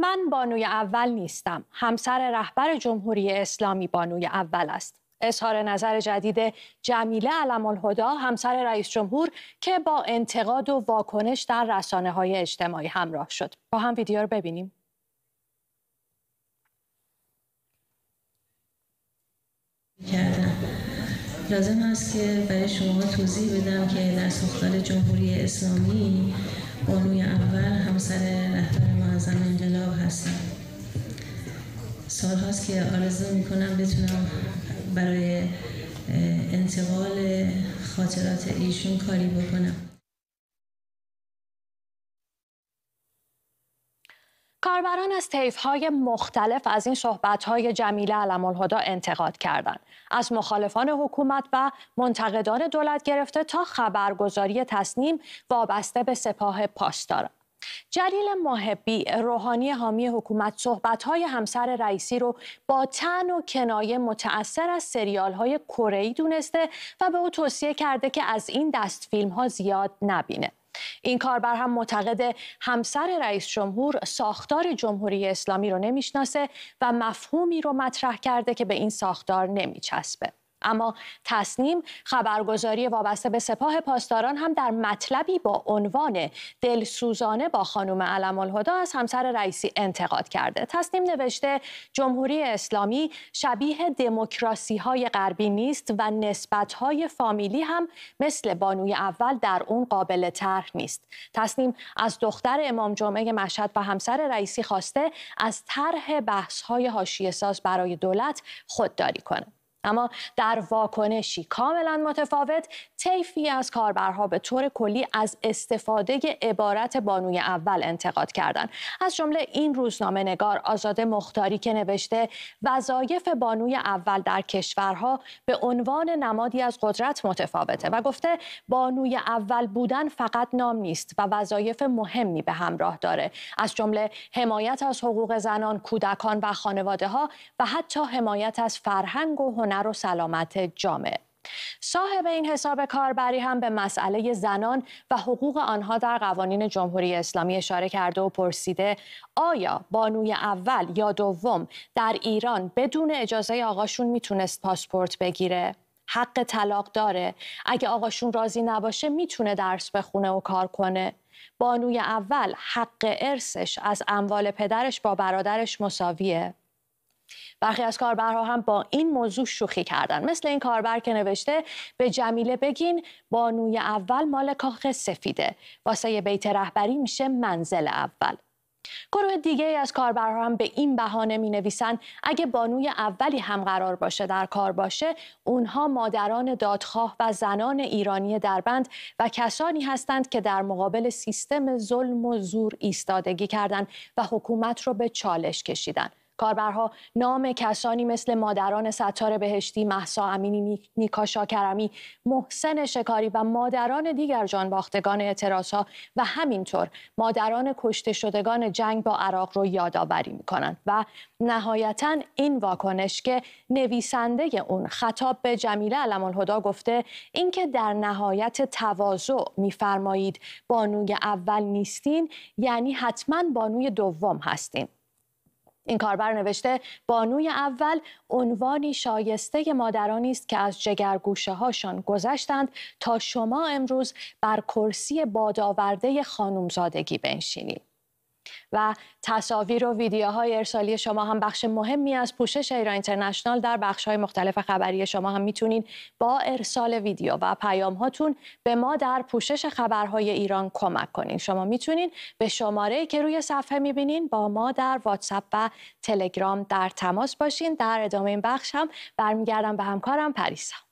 من بانوی اول نیستم. همسر رهبر جمهوری اسلامی بانوی اول است. اظهار نظر جدید جمیله علم همسر رئیس جمهور که با انتقاد و واکنش در رسانه های اجتماعی همراه شد. با هم ویدیو رو ببینیم. لازم است که برای شما توضیح بدم که در ساختار جمهوری اسلامی بانوی اول همسر رهبر معظم انقلاب هستم سال که آرزو میکنم بتونم برای انتقال خاطرات ایشون کاری بکنم کاربران از های مختلف از این صحبت های جمیل الهدا انتقاد کردند. از مخالفان حکومت و منتقدان دولت گرفته تا خبرگزاری تصنیم وابسته به سپاه پاسداران. جلیل محبی روحانی حامی حکومت های همسر رئیسی رو با تن و کنایه متأثر از سریال کره ای دونسته و به او توصیه کرده که از این دست ها زیاد نبینه. این کاربر هم معتقد همسر رئیس جمهور ساختار جمهوری اسلامی رو نمیشناسه و مفهومی رو مطرح کرده که به این ساختار نمیچسبه اما تصنیم خبرگزاری وابسته به سپاه پاسداران هم در مطلبی با عنوان دلسوزانه با خانم علم الهدا از همسر رئیسی انتقاد کرده تصنیم نوشته جمهوری اسلامی شبیه دموکراسی های غربی نیست و نسبت های فامیلی هم مثل بانوی اول در اون قابل طرح نیست تصنیم از دختر امام جمعه مشهد و همسر رئیسی خواسته از طرح بحث های حاشیه برای دولت خودداری کنه اما در واکنشی کاملا متفاوت طیفی از کاربرها به طور کلی از استفاده عبارت بانوی اول انتقاد کردند از جمله این روزنامه نگار آزاده مختاری که نوشته وظایف بانوی اول در کشورها به عنوان نمادی از قدرت متفاوته و گفته بانوی اول بودن فقط نام نیست و وظایف مهمی به همراه داره از جمله حمایت از حقوق زنان کودکان و خانواده ها و حتی حمایت از فرهنگ و هنر هنر و سلامت جامعه صاحب این حساب کاربری هم به مسئله زنان و حقوق آنها در قوانین جمهوری اسلامی اشاره کرده و پرسیده آیا بانوی اول یا دوم در ایران بدون اجازه آقاشون میتونست پاسپورت بگیره؟ حق طلاق داره اگه آقاشون راضی نباشه میتونه درس بخونه و کار کنه بانوی اول حق ارسش از اموال پدرش با برادرش مساویه برخی از کاربرها هم با این موضوع شوخی کردن مثل این کاربر که نوشته به جمیله بگین بانوی اول مال کاخ سفیده واسه بیت رهبری میشه منزل اول گروه دیگه از کاربرها هم به این بهانه می نویسن اگه بانوی اولی هم قرار باشه در کار باشه اونها مادران دادخواه و زنان ایرانی دربند و کسانی هستند که در مقابل سیستم ظلم و زور ایستادگی کردند و حکومت رو به چالش کشیدند کاربرها نام کسانی مثل مادران ستار بهشتی، محسا امینی، نیکا شاکرمی، محسن شکاری و مادران دیگر جانباختگان اعتراض ها و همینطور مادران کشته شدگان جنگ با عراق رو یادآوری میکنند و نهایتا این واکنش که نویسنده اون خطاب به جمیله علمالهدا گفته اینکه در نهایت تواضع میفرمایید بانوی اول نیستین یعنی حتما بانوی دوم هستین این کاربر نوشته بانوی اول عنوانی شایسته مادرانی است که از جگرگوشه هاشان گذشتند تا شما امروز بر کرسی بادآورده خانومزادگی بنشینید و تصاویر و ویدیوهای ارسالی شما هم بخش مهمی از پوشش ایران اینترنشنال در بخش‌های مختلف خبری شما هم میتونین با ارسال ویدیو و پیام هاتون به ما در پوشش خبرهای ایران کمک کنین شما میتونین به شماره که روی صفحه میبینین با ما در واتساپ و تلگرام در تماس باشین در ادامه این بخش هم برمیگردم به همکارم پریسا